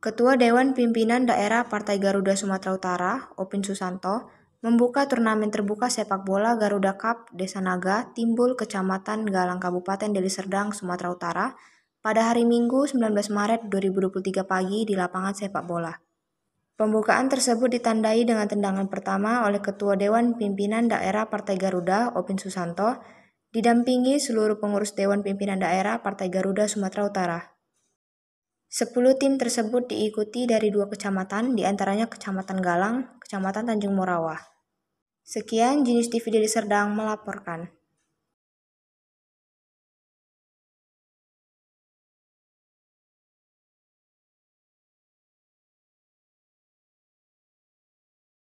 Ketua Dewan Pimpinan Daerah Partai Garuda Sumatera Utara, Opin Susanto, membuka turnamen terbuka sepak bola Garuda Cup Desa Naga Timbul Kecamatan Galang Kabupaten Deli Serdang, Sumatera Utara pada hari Minggu 19 Maret 2023 pagi di lapangan sepak bola. Pembukaan tersebut ditandai dengan tendangan pertama oleh Ketua Dewan Pimpinan Daerah Partai Garuda, Opin Susanto, didampingi seluruh pengurus Dewan Pimpinan Daerah Partai Garuda Sumatera Utara. Sepuluh tim tersebut diikuti dari dua kecamatan, diantaranya Kecamatan Galang, Kecamatan Tanjung Morawa. Sekian jenis TV dari Serdang melaporkan.